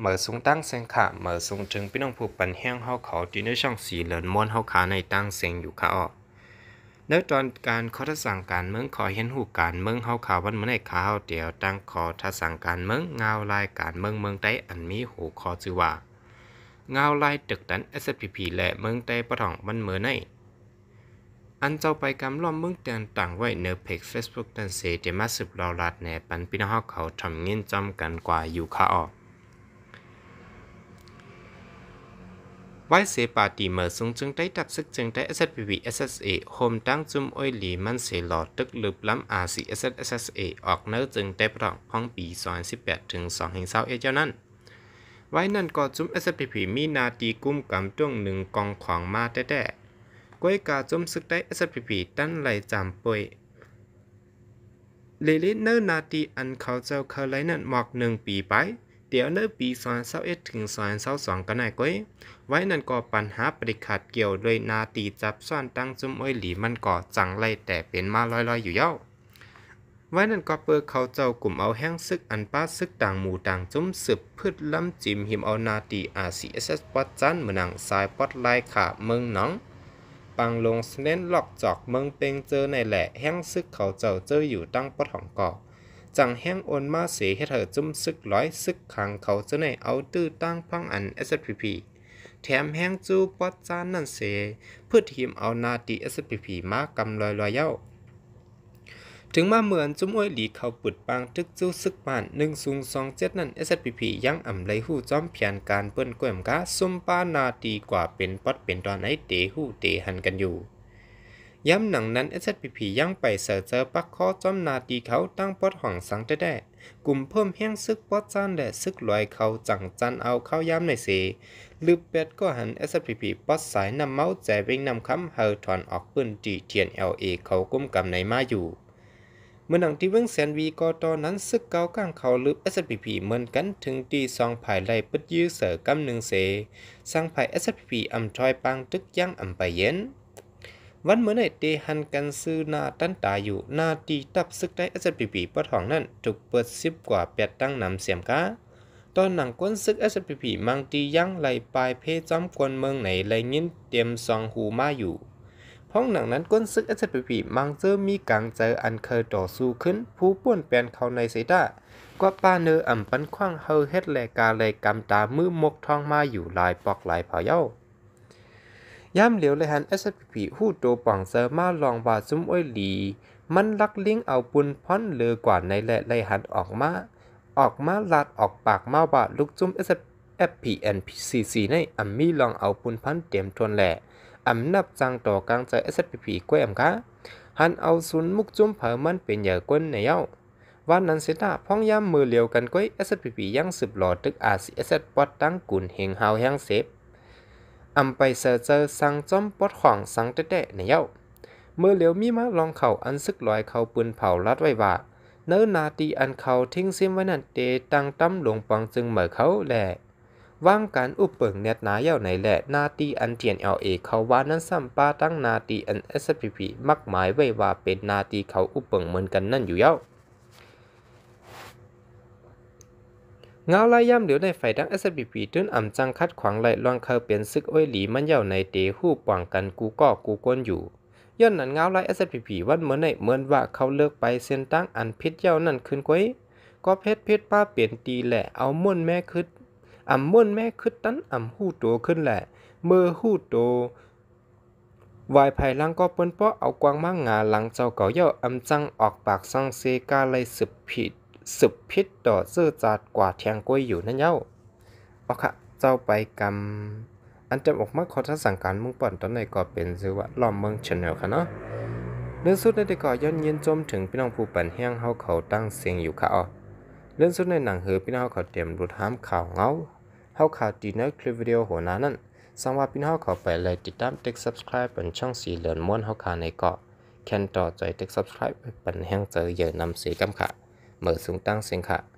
เมื่อสูงตั้งเสียงขาะเมื่อสูงถึงพี่น้องผู้ปันแห้งเขาเขาจีนในช่องสีเหลืองม้วนเขาขาในตั้งเสียงอยู่ขาออกในตอนการขอทัสั่งการเมืองขอเห็นหูการเมืองเขาข่าววันเมื่อในข่าวเดียวตั้งขอทัสั่งการเมืองเงาลายการเมืองเมืองใต้อันมีหูคอจื่อว่าเงาลายตึกดันเอสพีพีและเมืองใต้ปะท่องวันเมื่อใน อันเจ้าไปกำล้อมเมืองเตียนต่างไว้เนื้อเพจเฟซบุ๊ก k ดันเสเดมาสืบเราลาดแหนปันพี่น้องเขาทำเงินจำกันกว่าอยู่ขาออกไว้เสปาตีเมื่อสงจึงได้ตับซึกจึงได้ SSPV SSA โฮมตั้งจุมอ้อยหลีมันเสหลอดตึกลึบล้ำอ RCS SSA ออกเนื้อจึงได้ปรองพ้องปี2018ถึง2แห่งเศาเอเจ้านั้นไว้นั่นก็จุม s s p ีมีนาตีกุ้มกำจ้วงหนึ่งกองของมาแต่แต่ก้อยกาจุมซึกได้ s s p ีตั้นไหลจำป่วยเลลิเนอร์นาตีอันเขาเจ้าเคยไลนั่นหมอกหนึ่งปีไปเดี๋ยวเนื้ปีสอนเศรเอ็ถึงสอนเศรสองกันหน่อยก้อยไว้นั่นก็ปัญหาปฏิขัดเกี่ยวโดยนาตีจับซ่อนตั้งซุ้มอ้อยหลีมันก่อจังไรแต่เป็นมาลอยๆอยอยู่เย้าไว้นั่นก็เปิดเขาเจ้ากลุ่มเอาแห้งซึก อันป้าซึกต่างหมู่ต่างจุ้มสืบพืชล้ำจิมหิมเอา นาตี อาซีเอสเอสัดจันเหมือนหนังสายปัดลายขาเมืองน้อง ปังลงเน้นหลอกจอกเมืองเป็งเจอในแหละแห้งซึกเขาเจ้าเจออยู่ตั้งปอดของเกาะจังแห้งโอนมาเสียให้เธอจุ่มซึกร้อยซึกขังเขาจะในเอาตื้อตั้งพังอัน SPP แถมแห้งจูปัดจานนั่นเสียเพื่อทีมเอานาตี SPP มากำลอยลอยเย้า ถึงมาเหมือนจุ้มอ้วยหลีเขาปุดปางตึกจู้ซึกบ้านหนึ่งสูงสองเจ็ดนั่น SPP ยังอ่ำไรหู้จอมเพียนการเปิ้นกล้วมกะซุ่มป้านาตีกว่าเป็นปัดเป็นตอนไหนเตหู้เตหันกันอยู่ย้ำหนังนั้นเอสพีพีย่งไปเสือเจอปักคอจอมนาตีเขาตั้งปอดห่องสังได้ กลุ่มเพิ่มแห้งซึกปอดจันแดดซึกลอยเขาจังจันเอาเข้าย้ำในเสลืบเป็ดก็หันเอสพีพีปอดสายนำเมาส์แจวิ่งนำคำเฮาถอนออกปืนตีเทียนเอลเอเขาก้มกำในมาอยู่ เมื่อหนังที่เวงแสนวีกอตอนนั้นซึกเกาก้างเขาลืบ s อ p เหมือนกันถึงตีซองภายไล่ปึดยื้อเสือกำหนึ่งเสสร้างภาย SPP อำทอยปังตึกย่างอำไปเย็นวันเมื่อในเตหันกันซื้อนาตันตาอยู่นาตีตับซึกได้อาจารย์ปีปีปะทองนั่นถูกเปิดสิบกว่าแปดตั้งนำเสียมกาตอนหนังก้นซึกออสปีปีมังตียังไหลปลายเพจอมกวนเมืองไหนไหลยินเตรียมซองหูมาอยู่พ้องหนังนั้นก้นซึกเอสพีพีมังเจอมีกางเจออันเคยต่อสู้ขึ้นผู้ป้วนแปลนเขาในเซดาก็ป้าเนออ่ำปันคว้างเฮอเฮ็ดแลกาแลกรรมตามือมกทองมาอยู่ลายปอกลายเผาเย้าย่ำเหลียวเลยฮัน SPP หู้โตปองเซอร์มาลองบาซุ้มอ้อยหลี มันลักลิงเอาปุนพ้อนเลือกว่าในแหละเลยหันออกมา ออกมาลัดออกปากมาบาลุกจุ้ม SPNPCC ในอัมมี่ลองเอาปุนพันเต็มทวนแหละอัมนับจังต่อกลางใจ SPP ก็เอ็มคะหันเอาซุนมุกจุ้มเผอมันเป็นเหยื่อก้นในเย้า วันนั้นเสตาพ้องย่ำมือเหลียวกันก้อย SPP ยังสืบหลอดตึกอาเสเอ s ปอดตั้งกุนเฮงเฮาแห้งเซฟอำไปเซอเจอสังจอมปดของสังเตะในเย้าเมื่อเหลียวมีมาลองเข่าอันซึกลอยเขาปืนเผาลัดไว้ว่า เนื้อนาตีอันเขาทิ้งซิมไว้นั่นเตตังตั้มหลวงปองจึงเหมือเขาแหละว่างการอุปเปิงเนตนาเย้าไหนแหละนาตีอันเทียนเอเอเขาว่านั้นซ้ำปาตั้งนาตีอันเอสพีพีมักหมายไว้ว่าเป็นนาตีเขาอุปเปิงเหมือนกันนั่นอยู่เย้าเงาลายย่ำเหลียวในไฟดังเอ s b ีตื้นอ่ำจังคัดขวางไหลลองเขาเปลี่ยนซึกอ้อยหลีมันเย่าในเตหู้ป่วงกันกูก็กูก้นอยู่ย้อนนั้นเงาลายเอสบีพีวันเมื่อในเหมือนว่าเขาเลิกไปเส้นตั้งอันพิษเย่านั่นขึ้นก้ยก็เพชรเพชรป้าเปลี่ยนตีแหละเอาม่วนแม่คึดอ่ำม่วนแม่คึดตั้นอ่ำหู้โตขึ้นแหละเมื่อหู้โตวายภายลังก็เปิ้นป้อเอากวางมางงาหลังเจ้าเก่าเย่าอ่ำจังออกปากสังเซกาไลสืบผิดสุบพิษต่อซื่อจัดกว่าแทงกล้วยอยู่นั่นเย้าโอเคเจ้าไปกำอันจำออกมาขอท่าสั่งการมุ่งป่อนตอนในก็เป็น ซื้อว่าล้อมเมืองเชนเนลค่ะเนาะ เรื่องสุดในติก่อย้อนเย็นจมถึงพี่น้องผู้ปันแห้งเฮาเขาตั้งเสียงอยู่ค่ะอ๋อเรื่องสุดในหนังหือพี่น้องเขาเตรียมรูดห้ามข่าวเงา เฮาข่าวดีในคลิปวิดีโอหัวหน้านั้นสังว่าพี่น้องเขาไปเลยติดตามติด subscribe เป็นช่องสีเหลืองม้วนเฮา่าในเกาะ แคนต่อใจติด subscribe เป็นแห้งเจอเยอะนำสีกำค่ะ mở xuống tăng sinh khả